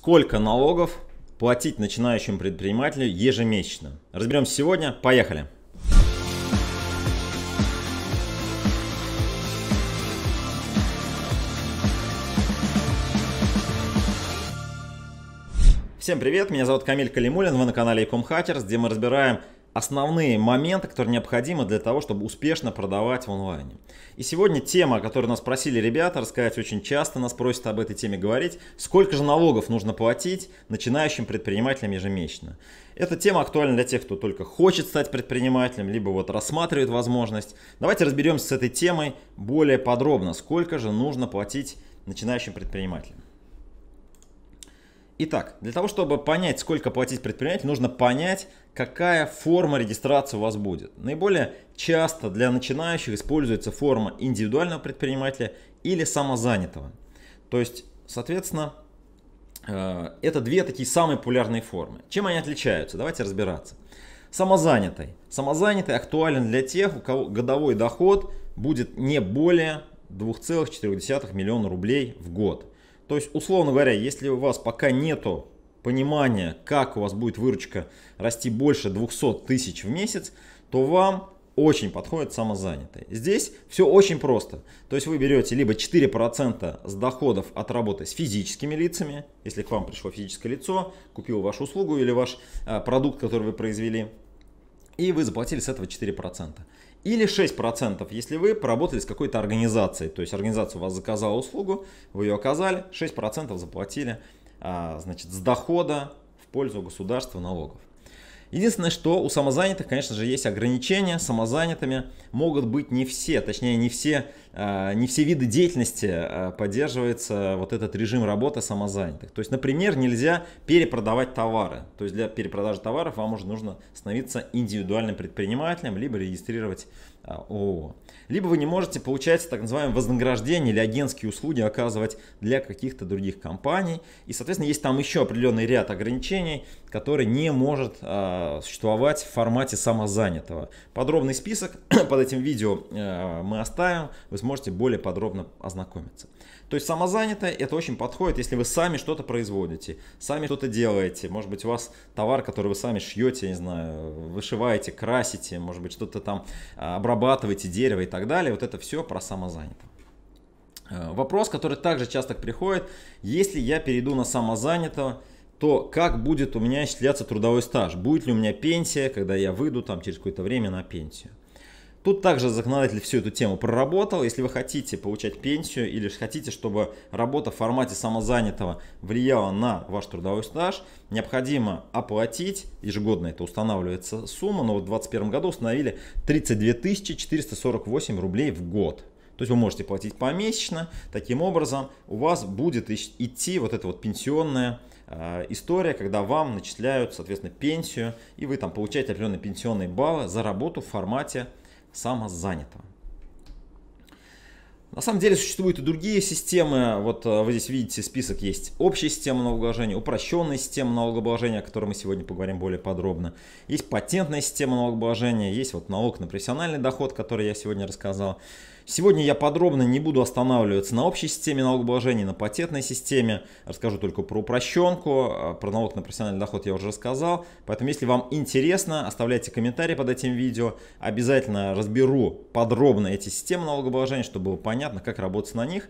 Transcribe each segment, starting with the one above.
сколько налогов платить начинающему предпринимателю ежемесячно. Разберемся сегодня, поехали! Всем привет, меня зовут Камиль Калимулин, вы на канале Ecomhackers, где мы разбираем основные моменты, которые необходимы для того, чтобы успешно продавать в онлайне. И сегодня тема, о которой нас просили ребята, рассказать очень часто, нас просят об этой теме говорить, сколько же налогов нужно платить начинающим предпринимателям ежемесячно. Эта тема актуальна для тех, кто только хочет стать предпринимателем, либо вот рассматривает возможность. Давайте разберемся с этой темой более подробно, сколько же нужно платить начинающим предпринимателям. Итак, для того, чтобы понять, сколько платить предпринимателю, нужно понять, какая форма регистрации у вас будет. Наиболее часто для начинающих используется форма индивидуального предпринимателя или самозанятого. То есть, соответственно, э, это две такие самые популярные формы. Чем они отличаются? Давайте разбираться. Самозанятый. Самозанятый актуален для тех, у кого годовой доход будет не более 2,4 миллиона рублей в год. То есть, условно говоря, если у вас пока нету понимания, как у вас будет выручка расти больше 200 тысяч в месяц, то вам очень подходит самозанятый. Здесь все очень просто. То есть вы берете либо 4% с доходов от работы с физическими лицами, если к вам пришло физическое лицо, купило вашу услугу или ваш э, продукт, который вы произвели, и вы заплатили с этого 4%. Или 6%, если вы поработали с какой-то организацией. То есть организация у вас заказала услугу, вы ее оказали, 6% заплатили а, значит, с дохода в пользу государства налогов. Единственное, что у самозанятых, конечно же, есть ограничения. Самозанятыми могут быть не все, точнее, не все, а, не все виды деятельности а, поддерживается вот этот режим работы самозанятых. То есть, например, нельзя перепродавать товары. То есть для перепродажи товаров вам уже нужно становиться индивидуальным предпринимателем, либо регистрировать а, ООО либо вы не можете получать так называемое вознаграждение или агентские услуги оказывать для каких-то других компаний. И, соответственно, есть там еще определенный ряд ограничений, который не может э, существовать в формате самозанятого. Подробный список под этим видео э, мы оставим, вы сможете более подробно ознакомиться. То есть самозанятое это очень подходит, если вы сами что-то производите, сами что-то делаете. Может быть, у вас товар, который вы сами шьете, не знаю, вышиваете, красите, может быть, что-то там а, обрабатываете, дерево и так так далее. Вот это все про самозанятого. Э, вопрос, который также часто приходит, если я перейду на самозанятого, то как будет у меня исчисляться трудовой стаж? Будет ли у меня пенсия, когда я выйду там через какое-то время на пенсию? Тут также законодатель всю эту тему проработал. Если вы хотите получать пенсию или же хотите, чтобы работа в формате самозанятого влияла на ваш трудовой стаж, необходимо оплатить, ежегодно это устанавливается сумма, но вот в 2021 году установили 32 448 рублей в год. То есть вы можете платить помесячно, таким образом у вас будет идти вот эта вот пенсионная э, история, когда вам начисляют, соответственно, пенсию, и вы там получаете определенные пенсионные баллы за работу в формате самозанятого. На самом деле существуют и другие системы. Вот э, вы здесь видите список есть общая система налогообложения, упрощенная система налогообложения, о которой мы сегодня поговорим более подробно. Есть патентная система налогообложения, есть вот налог на профессиональный доход, который я сегодня рассказал. Сегодня я подробно не буду останавливаться на общей системе налогообложения, на патентной системе. Расскажу только про упрощенку, а, про налог на профессиональный доход я уже рассказал. Поэтому, если вам интересно, оставляйте комментарии под этим видео. Обязательно разберу подробно эти системы налогообложения, чтобы было понятно, как работать на них.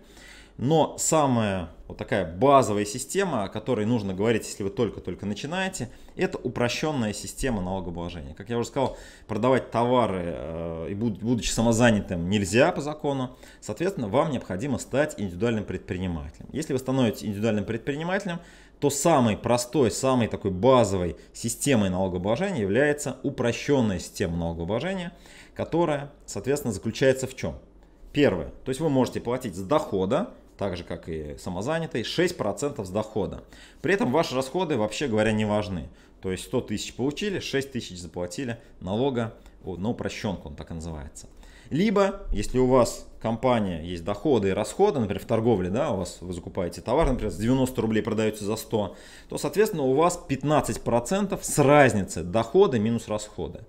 Но самая вот такая базовая система, о которой нужно говорить, если вы только-только начинаете, это упрощенная система налогообложения. Как я уже сказал, продавать товары э, и будучи самозанятым нельзя по закону. Соответственно, вам необходимо стать индивидуальным предпринимателем. Если вы становитесь индивидуальным предпринимателем, то самой простой, самой такой базовой системой налогообложения является упрощенная система налогообложения, которая, соответственно, заключается в чем? Первое. То есть вы можете платить с дохода так же как и самозанятый, 6% с дохода. При этом ваши расходы вообще говоря не важны. То есть 100 тысяч получили, 6 тысяч заплатили налога на упрощенку, он так и называется. Либо, если у вас компания есть доходы и расходы, например, в торговле, да, у вас вы закупаете товар, например, с 90 рублей продаете за 100, то, соответственно, у вас 15% с разницы доходы минус расходы.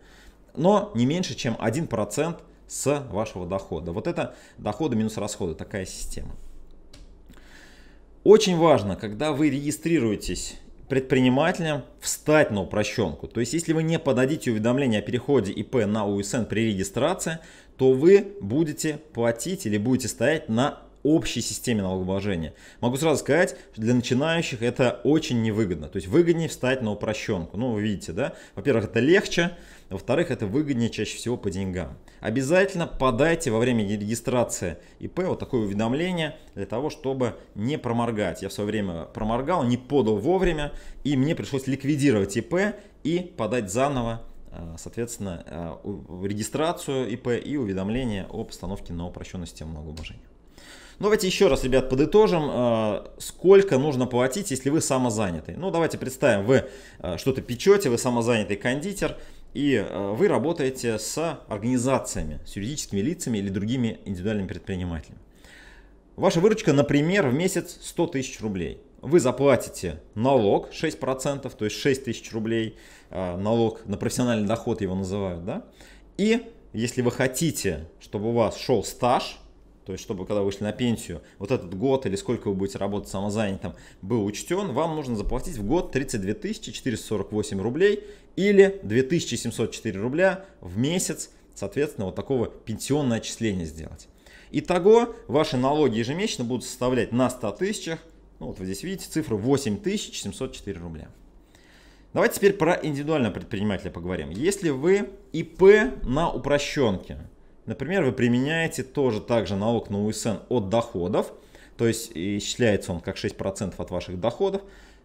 Но не меньше, чем 1% с вашего дохода. Вот это доходы минус расходы, такая система. Очень важно, когда вы регистрируетесь предпринимателем, встать на упрощенку. То есть, если вы не подадите уведомление о переходе ИП на УСН при регистрации, то вы будете платить или будете стоять на общей системе налогообложения. Могу сразу сказать, что для начинающих это очень невыгодно. То есть выгоднее встать на упрощенку. Ну, вы видите, да? Во-первых, это легче, во-вторых, это выгоднее чаще всего по деньгам. Обязательно подайте во время регистрации ИП вот такое уведомление для того, чтобы не проморгать. Я в свое время проморгал, не подал вовремя, и мне пришлось ликвидировать ИП и подать заново э, соответственно, э, регистрацию ИП и уведомление о постановке на упрощенную систему налогообложения. Ну, Давайте еще раз, ребят, подытожим, э, сколько нужно платить, если вы самозанятый. Ну, давайте представим, вы э, что-то печете, вы самозанятый кондитер, и э, вы работаете с организациями, с юридическими лицами или другими индивидуальными предпринимателями. Ваша выручка, например, в месяц 100 тысяч рублей. Вы заплатите налог 6%, то есть 6 тысяч рублей, налог на профессиональный доход его называют, да? И если вы хотите, чтобы у вас шел стаж, то есть, чтобы когда вышли на пенсию, вот этот год или сколько вы будете работать самозанятым был учтен, вам нужно заплатить в год 32 448 рублей или 2704 рубля в месяц, соответственно, вот такого пенсионное отчисление сделать. Итого, ваши налоги ежемесячно будут составлять на 100 тысячах, ну вот вы здесь видите, цифру 8704 рубля. Давайте теперь про индивидуального предпринимателя поговорим. Если вы ИП на упрощенке, Например, вы применяете тоже также налог на УСН от доходов, то есть исчисляется он как 6% от ваших доходов.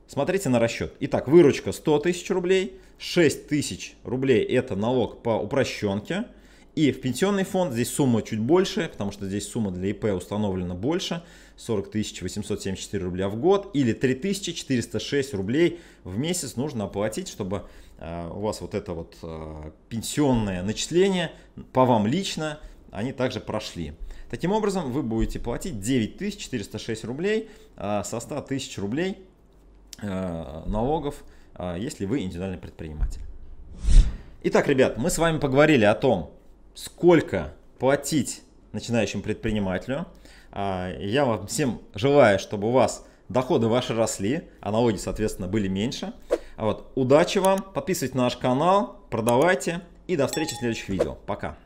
Смотрите на расчет. Итак, выручка 100 тысяч рублей, 6 тысяч рублей это налог по упрощенке – и в пенсионный фонд здесь сумма чуть больше, потому что здесь сумма для ИП установлена больше, 40 874 рубля в год или 3406 рублей в месяц нужно оплатить, чтобы э, у вас вот это вот э, пенсионное начисление по вам лично, они также прошли. Таким образом, вы будете платить 9406 рублей э, со 100 тысяч рублей налогов, если вы индивидуальный предприниматель. Итак, ребят, мы с вами поговорили о том, сколько платить начинающему предпринимателю. А, я вам всем желаю, чтобы у вас доходы ваши росли, а налоги, соответственно, были меньше. А вот. Удачи вам, подписывайтесь на наш канал, продавайте и до встречи в следующих видео. Пока!